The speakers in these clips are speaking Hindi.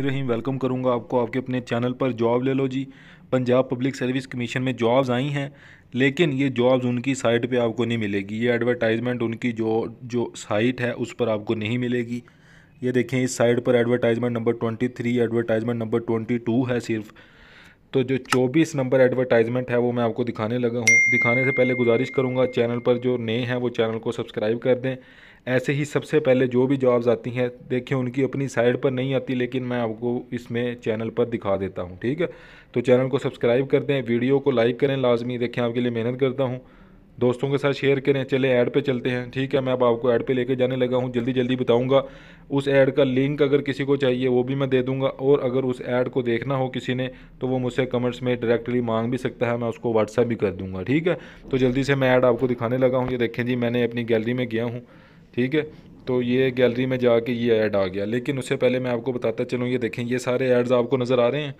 रहीम वेलकम करूंगा आपको आपके अपने चैनल पर जॉब ले लो जी पंजाब पब्लिक सर्विस कमीशन में जॉब्स आई हैं लेकिन ये जॉब्स उनकी साइट पे आपको नहीं मिलेगी ये एडवर्टाइजमेंट उनकी जो जो साइट है उस पर आपको नहीं मिलेगी ये देखें इस साइट पर advertisement number twenty three advertisement number twenty two है सिर्फ़ तो जो 24 नंबर एडवर्टाइजमेंट है वो मैं आपको दिखाने लगा हूँ दिखाने से पहले गुजारिश करूँगा चैनल पर जो नए हैं वो चैनल को सब्सक्राइब कर दें ऐसे ही सबसे पहले जो भी जॉब्स आती हैं देखिए उनकी अपनी साइड पर नहीं आती लेकिन मैं आपको इसमें चैनल पर दिखा देता हूँ ठीक है तो चैनल को सब्सक्राइब कर दें वीडियो को लाइक करें लाजमी देखें आपके लिए मेहनत करता हूँ दोस्तों के साथ शेयर करें चले ऐड पे चलते हैं ठीक है मैं अब आपको ऐड पे लेके जाने लगा हूँ जल्दी जल्दी बताऊँगा उस ऐड का लिंक अगर किसी को चाहिए वो भी मैं दे दूँगा और अगर उस ऐड को देखना हो किसी ने तो वो मुझसे कमेंट्स में डायरेक्टली मांग भी सकता है मैं उसको व्हाट्सअप भी कर दूँगा ठीक है तो जल्दी से मैं ऐड आपको दिखाने लगा हूँ ये देखें जी मैंने अपनी गैलरी में गया हूँ ठीक है तो ये गैलरी में जाके ये ऐड आ गया लेकिन उससे पहले मैं आपको बताता चलूँ ये देखें ये सारे ऐड्स आपको नज़र आ रहे हैं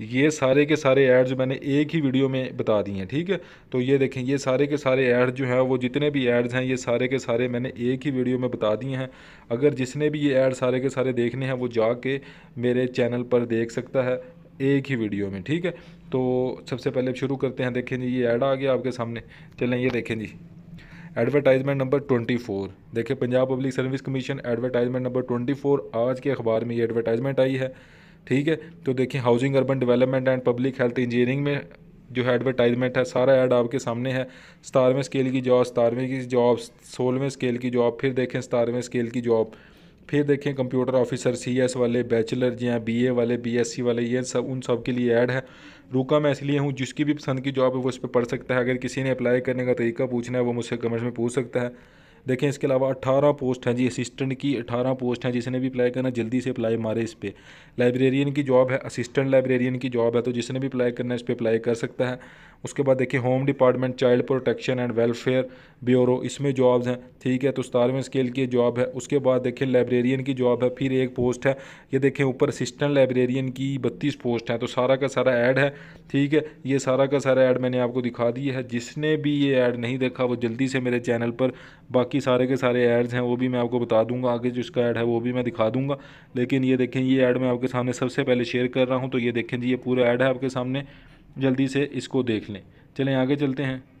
ये सारे के सारे ऐड जो मैंने एक ही वीडियो में बता दिए हैं ठीक है तो ये देखें ये सारे के सारे ऐड जो हैं वो जितने भी एड्स हैं ये सारे के सारे मैंने एक ही वीडियो में बता दिए हैं अगर जिसने भी ये ऐड सारे के सारे देखने हैं वो जाके मेरे चैनल पर देख सकता है एक ही वीडियो में ठीक है तो सबसे पहले शुरू करते हैं देखें जी ये ऐड आ गया आपके सामने चलें ये देखें जी एडवर्टाइजमेंट नंबर ट्वेंटी फोर देखिए Punjab public service commission advertisement number twenty four आज के अखबार में ये एडवर्टाइजमेंट आई है ठीक है तो देखिए housing urban development and public health engineering में जो है एडवर्टाइजमेंट है सारा ऐड आपके सामने है सतारवें स्केल की जॉब सतारवें की जॉब सोलहवें स्केल की जॉब फिर देखें सतारवें स्केल की जॉब फिर देखें कंप्यूटर ऑफिसर सी एस वाले बैचलर या बी ए वाले बी एस सी वाले ये सब उन सब के लिए ऐड है रुका मैं इसलिए हूँ जिसकी भी पसंद की जॉब है वो उस पर पढ़ सकता है अगर किसी ने अप्लाई करने का तरीका पूछना है वो मुझसे कमेंट में पूछ सकता है देखें इसके अलावा अठारह पोस्ट हैं जी असिस्टेंट की अठारह पोस्ट हैं जिसने भी अप्लाई करना जल्दी से अप्लाई मारे इस पर लाइब्रेरियन की जॉब है असिस्टेंट लाइब्रेरियन की जॉब है तो जिसने भी अप्लाई करना है इस पर अप्लाई कर सकता है उसके बाद देखिए home department child protection and welfare bureau इसमें जॉब्स हैं ठीक है तो सतारवें स्केल की जॉब है उसके बाद देखिए लाइब्रेरियन की जॉब है फिर एक पोस्ट है ये देखें ऊपर असिस्टेंट लाइब्रेरियन की बत्तीस पोस्ट हैं तो सारा का सारा ऐड है ठीक है ये सारा का सारा ऐड मैंने आपको दिखा दिया है जिसने भी ये ऐड नहीं देखा वो जल्दी से मेरे चैनल पर बाकी बाकी सारे के सारे एड्स हैं वो भी मैं आपको बता दूंगा आगे जो इसका ऐड है वो भी मैं दिखा दूंगा लेकिन ये देखें ये ऐड मैं आपके सामने सबसे पहले शेयर कर रहा हूँ तो ये देखें जी ये पूरा ऐड है आपके सामने जल्दी से इसको देख लें चलें आगे चलते हैं